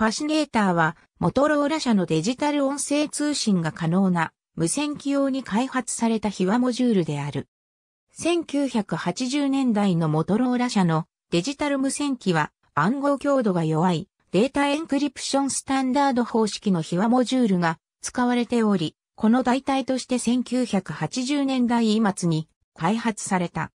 ファシネーターは、モトローラ社のデジタル音声通信が可能な、無線機用に開発された秘話モジュールである。1980年代のモトローラ社のデジタル無線機は暗号強度が弱いデータエンクリプションスタンダード方式の秘話モジュールが使われており、この代替として1980年代末に開発された。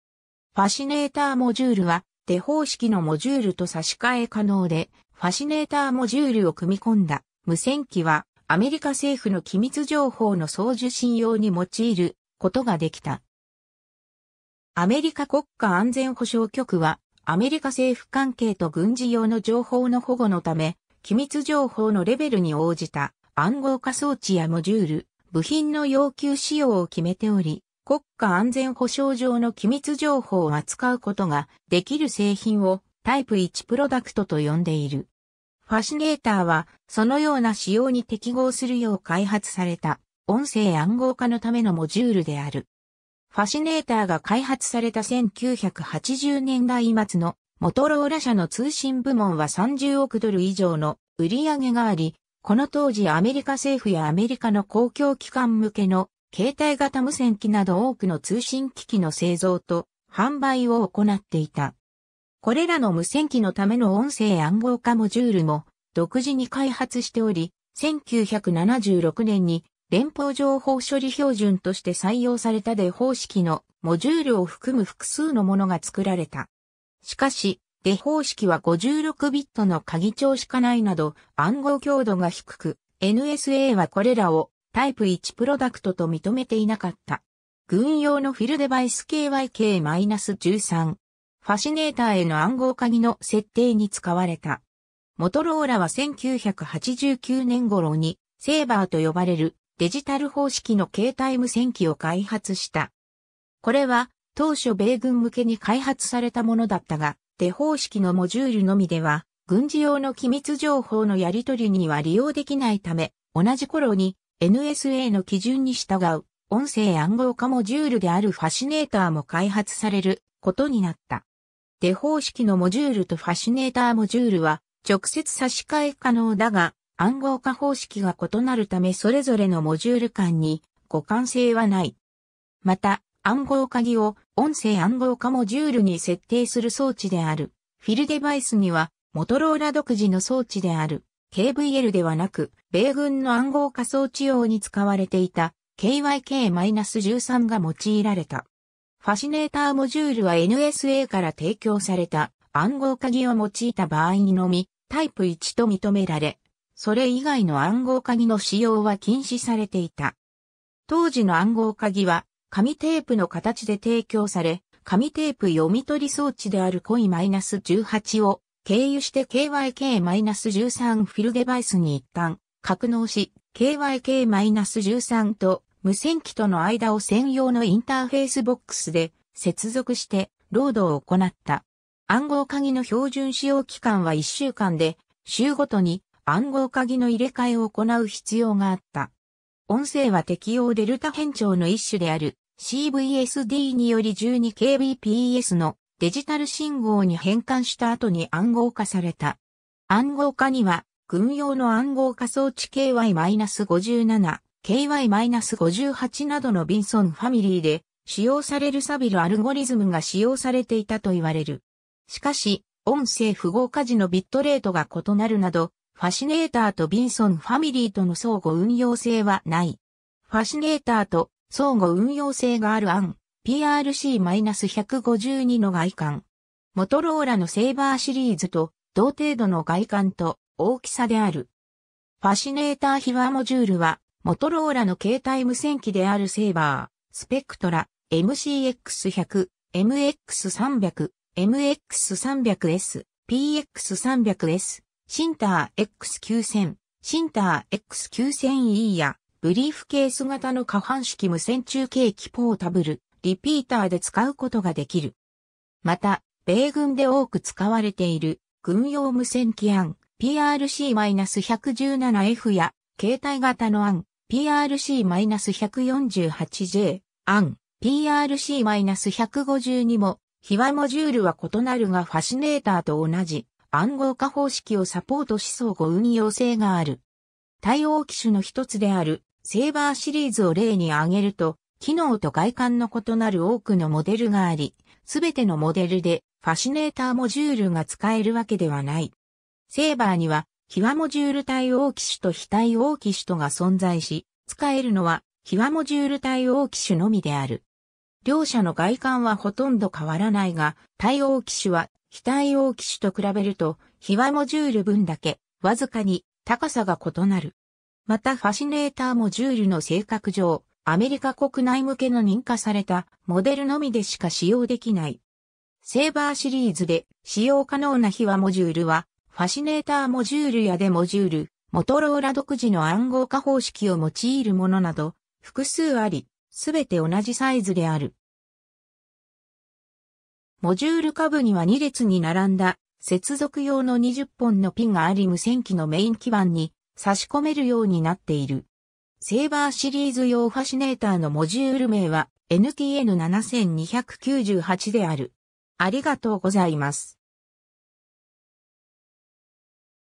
ファシネーターモジュールは手方式のモジュールと差し替え可能で、ファシネーターモジュールを組み込んだ無線機はアメリカ政府の機密情報の送受信用に用いることができた。アメリカ国家安全保障局はアメリカ政府関係と軍事用の情報の保護のため機密情報のレベルに応じた暗号化装置やモジュール、部品の要求仕様を決めており、国家安全保障上の機密情報を扱うことができる製品をタイプ1プロダクトと呼んでいる。ファシネーターは、そのような仕様に適合するよう開発された、音声暗号化のためのモジュールである。ファシネーターが開発された1980年代末のモトローラ社の通信部門は30億ドル以上の売り上げがあり、この当時アメリカ政府やアメリカの公共機関向けの携帯型無線機など多くの通信機器の製造と販売を行っていた。これらの無線機のための音声暗号化モジュールも独自に開発しており、1976年に連邦情報処理標準として採用されたデ方式のモジュールを含む複数のものが作られた。しかし、デ方式は56ビットの鍵帳しかないなど暗号強度が低く、NSA はこれらをタイプ1プロダクトと認めていなかった。軍用のフィルデバイス KYK-13 ファシネーターへの暗号鍵の設定に使われた。モトローラは1989年頃にセーバーと呼ばれるデジタル方式の携帯無線機を開発した。これは当初米軍向けに開発されたものだったが、手方式のモジュールのみでは軍事用の機密情報のやり取りには利用できないため、同じ頃に NSA の基準に従う音声暗号化モジュールであるファシネーターも開発されることになった。出方式のモジュールとファシネーターモジュールは直接差し替え可能だが、暗号化方式が異なるためそれぞれのモジュール間に互換性はない。また、暗号鍵を音声暗号化モジュールに設定する装置である。フィルデバイスには、モトローラ独自の装置である。KVL ではなく、米軍の暗号化装置用に使われていた KYK-13 が用いられた。ファシネーターモジュールは NSA から提供された暗号鍵を用いた場合にのみタイプ1と認められ、それ以外の暗号鍵の使用は禁止されていた。当時の暗号鍵は紙テープの形で提供され、紙テープ読み取り装置であるコイ -18 を経由して KYK-13 フィルデバイスに一旦格納し、KYK-13 と無線機との間を専用のインターフェースボックスで接続してロードを行った。暗号鍵の標準使用期間は1週間で、週ごとに暗号鍵の入れ替えを行う必要があった。音声は適用デルタ変調の一種である CVSD により 12kbps のデジタル信号に変換した後に暗号化された。暗号化には軍用の暗号化装置 KY-57 KY-58 などのビンソンファミリーで使用されるサビルアルゴリズムが使用されていたと言われる。しかし、音声符号化時のビットレートが異なるなど、ファシネーターとビンソンファミリーとの相互運用性はない。ファシネーターと相互運用性がある案、PRC-152 の外観。モトローラのセイバーシリーズと同程度の外観と大きさである。ファシネーターヒワモジュールはモトローラの携帯無線機であるセーバー、スペクトラ、MCX100、MX300、MX300S、PX300S、シンター X9000、シンター X9000E や、ブリーフケース型の下半式無線中継機ポータブル、リピーターで使うことができる。また、米軍で多く使われている、軍用無線機案、PRC-117F や、携帯型の案、PRC-148J、アン、PRC-152 も、ヒワモジュールは異なるがファシネーターと同じ暗号化方式をサポートし相互運用性がある。対応機種の一つであるセーバーシリーズを例に挙げると、機能と外観の異なる多くのモデルがあり、すべてのモデルでファシネーターモジュールが使えるわけではない。セーバーにはヒワモジュール対応機種と非対オーキとが存在し、使えるのはヒワモジュール対応機種のみである。両者の外観はほとんど変わらないが、対応機種は非対オーキと比べると、ヒワモジュール分だけ、わずかに高さが異なる。またファシネーターモジュールの性格上、アメリカ国内向けの認可されたモデルのみでしか使用できない。セーバーシリーズで使用可能なヒワモジュールはファシネーターモジュールやデモジュール、モトローラ独自の暗号化方式を用いるものなど、複数あり、すべて同じサイズである。モジュール下部には2列に並んだ接続用の20本のピンがあり無線機のメイン基板に差し込めるようになっている。セーバーシリーズ用ファシネーターのモジュール名は NTN7298 である。ありがとうございます。